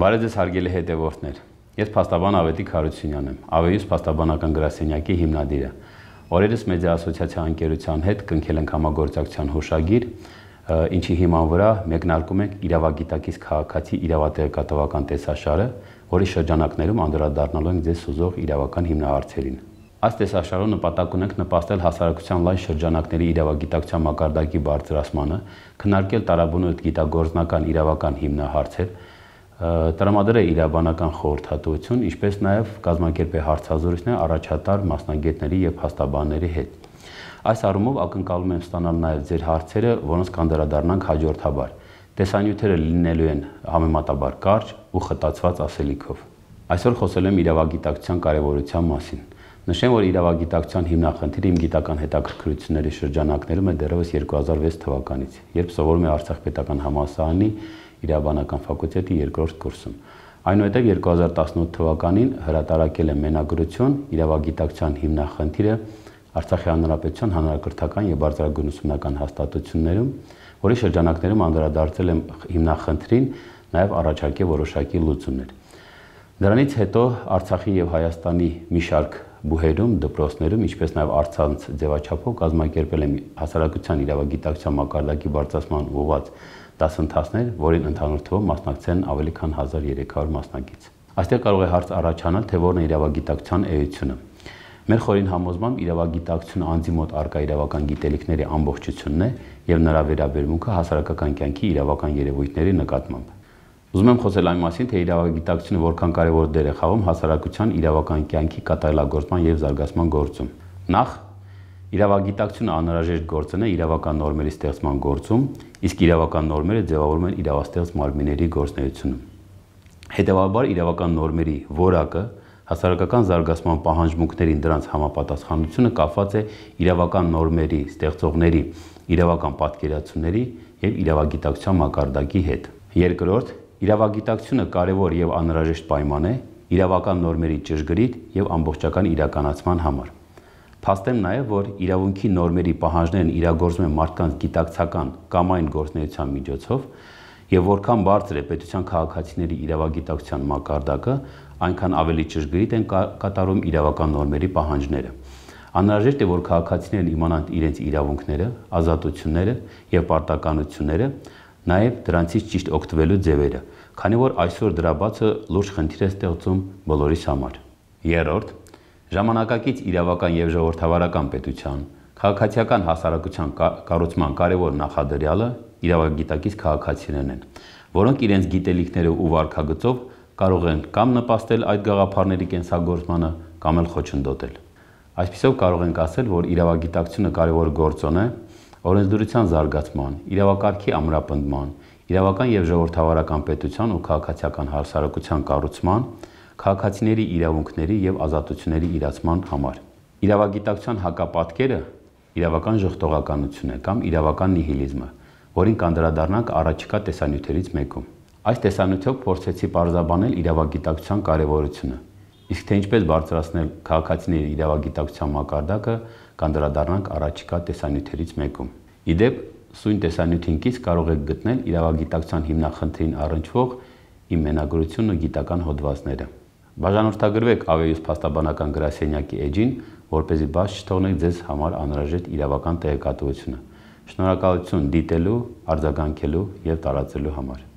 Բարև ձեզ հարգելի հետևորդներ։ Ես փաստաբան Ավետի Խարությունյանն եմ։ Ավեյուս փաստաբանական գրասենյակի հիմնադիրը։ Օրերս մեդիա ասոցիացիա ընկերության հետ կնքել ենք համագործակցության հուշագիր, ինչի հիման վրա մեկնարկում ենք իրավագիտակից քաղաքացի իրավատերկատվական տեսաշարը, որի շրջանակներում անդրադառնալու ենք ձեզ սուզող իրավական հիմնահարցերին։ Այս տեսաշարով նպատակ ունենք նպաստել հասարակության լայն շրջանակների իրավագիտակցության մակարդակի բարձրացմանը, քննարկել տարաբնույթ գիտագործնական իրավական հիմնահարցեր, տրամադրել իրավաբանական խորհրդատվություն, ինչպես նաև կազմակերպել հարցազրույցներ առաջատար մասնագետների եւ հաստաբանների հետ։ Այս առումով ակնկալում եմ ստանալ նաև ձեր հարցերը, որոնց կանդրադառնանք հաջորդաբար։ Տեսանյութերը լինելու են համեմատաբար կարճ ու խտացված ասելիքով։ Այսօր խոսել եմ իրավագիտակցության կարևորության մասին։ Նշեմ, որ իրավագիտակցության հիմնախնդիրը իմ գիտական հետաքրքրությունների շրջանակներում է դեռևս 2006 թվականից, երբ սովորում է Արցախ պետական համալսարանի իրավաբանական ֆակուլտետի երկրորդ կուրսում։ Այնուհետև 2018 թվականին հրատարակել է մենագրություն իրավագիտակցության հիմնախնդիրը Արցախի հանրապետության հանրակրթական եւ բարձրագնահատական հաստատություններում, որի շրջանակներում անդրադարձել եմ հիմնախնդրին նաեւ առաջարկել որոշակի լուծումներ։ Դրանից հետո Արցախի եւ Հայաստանի մի շարք բուհերում, դպրոցներում, ինչպես նաև արցանց ձևաչափով կազմակերպել եմ հասարակության իրավագիտակցության մակարդակի բարձրացման ուղղված դասընթացներ, որին ընդհանուր թվով մասնակցեն ավելի քան 1300 մասնակից։ Այստեղ կարող է հարց առաջանալ, թե որն է իրավագիտակցության էությունը։ Մեր խորին համոզմամբ իրավագիտակցությունը անձի մոտ արկա իրավական գիտելիքների ամբողջությունն է եւ նրա վերաբերմունքը հասարակական կյանքի իրավական երևույթների նկատմամբ։ Ուզում եմ խոսել այն մասին, թե իրավագիտակցությունը որքան կարևոր դեր է խաղում հասարակության իրավական կյանքի կատարելագործման եւ զարգացման գործում։ Նախ Իրավագիտակցությունը անհրաժեշտ գործն է իրավական նորմերի ստեղծման գործում, իսկ իրավական նորմերը ձևավորում են իրավաստեղծ մարմինների գործունեությունը։ Հետևաբար իրավական նորմերի որակը հասարակական զարգացման պահանջմունքներին դրանց համապատասխանությունը կապված է իրավական նորմերի ստեղծողների իրավական պատկերացումների եւ իրավագիտակցության մակարդակի հետ։ Երկրորդ, իրավագիտակցությունը կարևոր եւ անհրաժեշտ պայման է իրավական նորմերի ճշգրիտ եւ ամբողջական իրականացման համար։ Փաստեմ նաև, որ իրավունքի նորմերի պահանջներն իրագործում են մարդկանց գիտակցական կամ այն գործնեության միջոցով, եւ որքան բարձր է պետության քաղաքացիների իրավագիտակցության մակարդակը, այնքան ավելի ճշգրիտ են կատարում իրավական նորմերի պահանջները։ Անհրաժեշտ է, որ քաղաքացիներն իմանան իրենց իրավունքները, ազատությունները եւ պարտականությունները, նաեւ դրանցից ճիշտ օգտվելու ձևերը, քանի որ այսօր դրա բացը լուրջ խնդիր է ստեղծում բոլորիս համար։ Երրորդ, ժամանակակից իրավական եւ ժողովրդավարական պետության, քաղաքացիական հասարակության կառուցման կարևոր նախադրյալը իրավագիտակից քաղաքացիներն են, որոնք իրենց գիտելիքներով ու վարքագծով կարող են կամ նպաստել այդ գաղափարների կենսագործմանը, կամ էլ խոչընդոտել։ Այսպիսով կարող ենք ասել, որ իրավագիտակցությունը կարևոր գործոն է օրենսդրության զարգացման, իրավակարգի ամրապնդման, իրավական եւ ժողովրդավարական պետության ու քաղաքացիական հասարակության կառուցման, քաղաքացիների իրավունքների եւ ազատությունների իրացման համար։ Իրավագիտակցության հակապատկերը իրավական ժխտողականություն է կամ իրավական նիհիլիզմը, որին կանդրադառնանք առաջիկա տեսանյութերից մեկում։ Այս տեսանյութով փորձեցի բարձրաբանել իրավագիտակցության կարևորությունը, իսկ թե ինչպես բարձրացնել քաղաքացիների իրավագիտակցության մակարդակը կանդրադառնանք առաջիկա տեսանյութերից մեկում։ Իդեպ սույն տեսանյութին կից կարող եք գտնել իրավագիտակցության հիմնախնդրին առնչվող իմ մենագրությունն ու գիտական հոդվածները։ Բաժանորդագրվեք Ավեյուս փաստաբանական գրասենյակի էջին, որ เป զի բաց չթողնեք ձեզ համար անհրաժեշտ իրավական տեղեկատվությունը։ Շնորհակալություն դիտելու, արձագանքելու եւ տարածելու համար։